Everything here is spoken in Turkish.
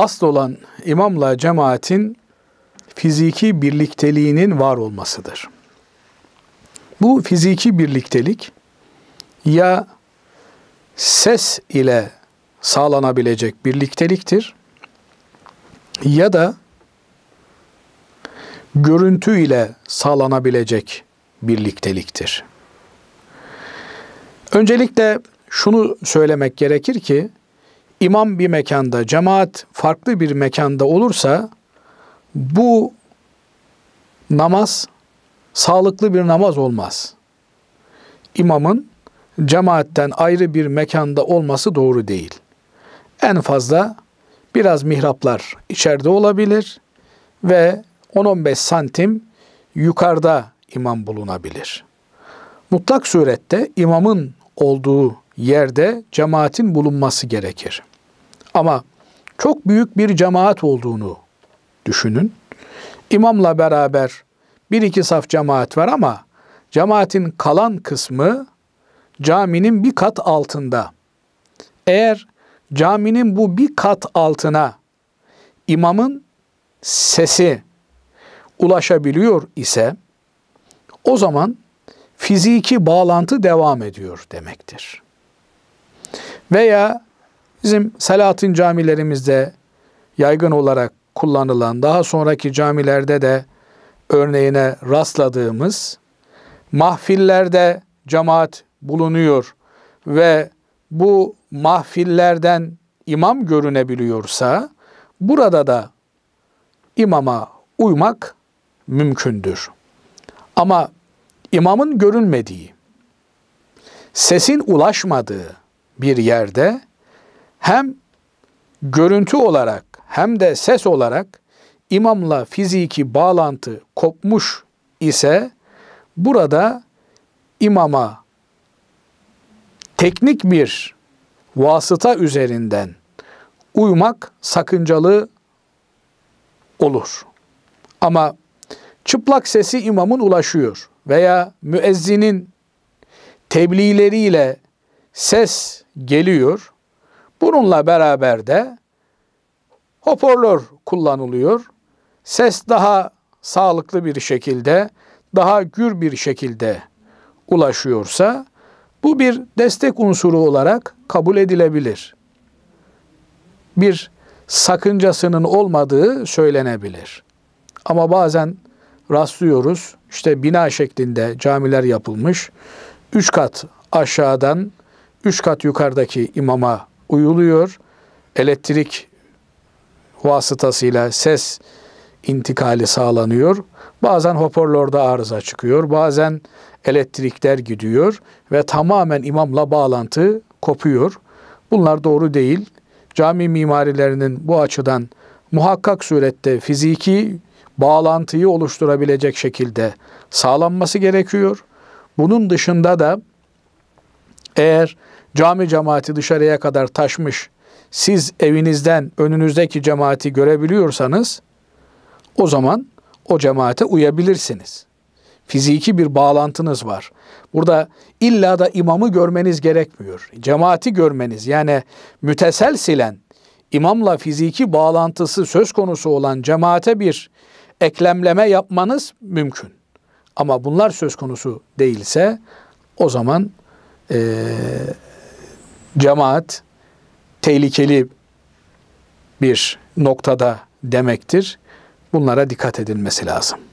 asıl olan imamla cemaatin fiziki birlikteliğinin var olmasıdır. Bu fiziki birliktelik ya ses ile sağlanabilecek birlikteliktir ya da görüntü ile sağlanabilecek birlikteliktir. Öncelikle şunu söylemek gerekir ki imam bir mekanda, cemaat farklı bir mekanda olursa bu namaz sağlıklı bir namaz olmaz. İmamın cemaatten ayrı bir mekanda olması doğru değil. En fazla biraz mihraplar içeride olabilir ve 10-15 santim yukarıda imam bulunabilir. Mutlak surette imamın olduğu yerde cemaatin bulunması gerekir. Ama çok büyük bir cemaat olduğunu düşünün. İmamla beraber bir iki saf cemaat var ama cemaatin kalan kısmı caminin bir kat altında. Eğer caminin bu bir kat altına imamın sesi ulaşabiliyor ise o zaman fiziki bağlantı devam ediyor demektir. Veya Bizim Selahattin camilerimizde yaygın olarak kullanılan, daha sonraki camilerde de örneğine rastladığımız mahfillerde cemaat bulunuyor ve bu mahfillerden imam görünebiliyorsa burada da imama uymak mümkündür. Ama imamın görünmediği, sesin ulaşmadığı bir yerde hem görüntü olarak hem de ses olarak imamla fiziki bağlantı kopmuş ise burada imama teknik bir vasıta üzerinden uymak sakıncalı olur. Ama çıplak sesi imamın ulaşıyor veya müezzinin tebliğleriyle ses geliyor Bununla beraber de hoparlör kullanılıyor. Ses daha sağlıklı bir şekilde, daha gür bir şekilde ulaşıyorsa bu bir destek unsuru olarak kabul edilebilir. Bir sakıncasının olmadığı söylenebilir. Ama bazen rastlıyoruz. İşte bina şeklinde camiler yapılmış. Üç kat aşağıdan, üç kat yukarıdaki imama uyuluyor. Elektrik vasıtasıyla ses intikali sağlanıyor. Bazen hoparlörde arıza çıkıyor. Bazen elektrikler gidiyor ve tamamen imamla bağlantı kopuyor. Bunlar doğru değil. Cami mimarilerinin bu açıdan muhakkak surette fiziki bağlantıyı oluşturabilecek şekilde sağlanması gerekiyor. Bunun dışında da eğer cami cemaati dışarıya kadar taşmış, siz evinizden önünüzdeki cemaati görebiliyorsanız o zaman o cemaate uyabilirsiniz. Fiziki bir bağlantınız var. Burada illa da imamı görmeniz gerekmiyor. Cemaati görmeniz yani mütesel silen imamla fiziki bağlantısı söz konusu olan cemaate bir eklemleme yapmanız mümkün. Ama bunlar söz konusu değilse o zaman e, cemaat tehlikeli bir noktada demektir. Bunlara dikkat edilmesi lazım.